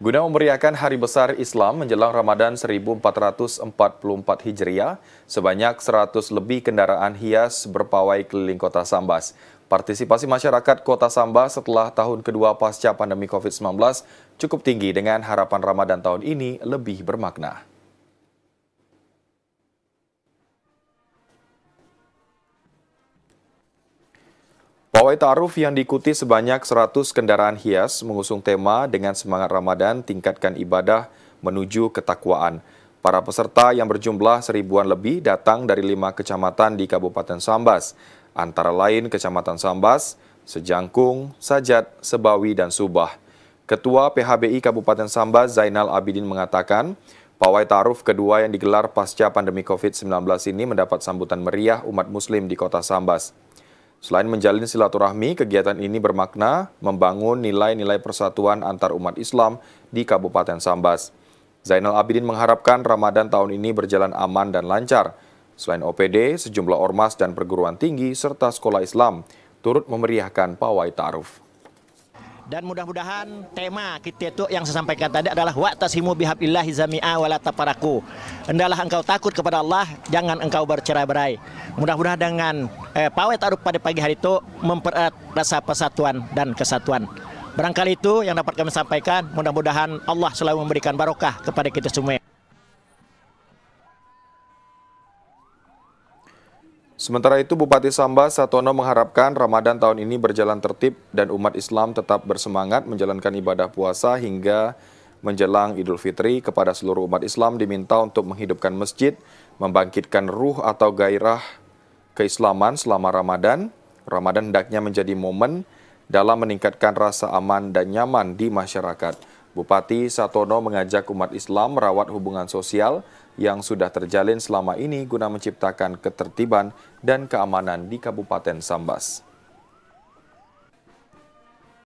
Guna memeriahkan Hari Besar Islam menjelang Ramadan 1444 Hijriah, sebanyak 100 lebih kendaraan hias berpawai keliling kota Sambas. Partisipasi masyarakat kota Sambas setelah tahun kedua pasca pandemi COVID-19 cukup tinggi dengan harapan Ramadan tahun ini lebih bermakna. Pawai Taruf yang diikuti sebanyak 100 kendaraan hias mengusung tema dengan semangat Ramadan tingkatkan ibadah menuju ketakwaan. Para peserta yang berjumlah seribuan lebih datang dari lima kecamatan di Kabupaten Sambas, antara lain Kecamatan Sambas, Sejangkung, Sajat, Sebawi, dan Subah. Ketua PHBI Kabupaten Sambas Zainal Abidin mengatakan, Pawai Taruf kedua yang digelar pasca pandemi COVID-19 ini mendapat sambutan meriah umat muslim di kota Sambas. Selain menjalin silaturahmi, kegiatan ini bermakna membangun nilai-nilai persatuan antar umat Islam di Kabupaten Sambas. Zainal Abidin mengharapkan Ramadan tahun ini berjalan aman dan lancar. Selain OPD, sejumlah ormas dan perguruan tinggi serta sekolah Islam turut memeriahkan pawai ta'aruf dan mudah-mudahan tema kita itu yang saya sampaikan tadi adalah waqtasimu bihabillahi zami'a wala taparaku. Hendalah engkau takut kepada Allah, jangan engkau bercerai-berai. Mudah-mudahan dengan eh, pawai taruh pada pagi hari itu mempererat rasa persatuan dan kesatuan. Barangkali itu yang dapat kami sampaikan. Mudah-mudahan Allah selalu memberikan barokah kepada kita semua. Sementara itu, Bupati Samba Satono mengharapkan Ramadan tahun ini berjalan tertib dan umat Islam tetap bersemangat menjalankan ibadah puasa hingga menjelang Idul Fitri kepada seluruh umat Islam diminta untuk menghidupkan masjid, membangkitkan ruh atau gairah keislaman selama Ramadan. Ramadan hendaknya menjadi momen dalam meningkatkan rasa aman dan nyaman di masyarakat. Bupati Satono mengajak umat Islam merawat hubungan sosial yang sudah terjalin selama ini guna menciptakan ketertiban dan keamanan di Kabupaten Sambas.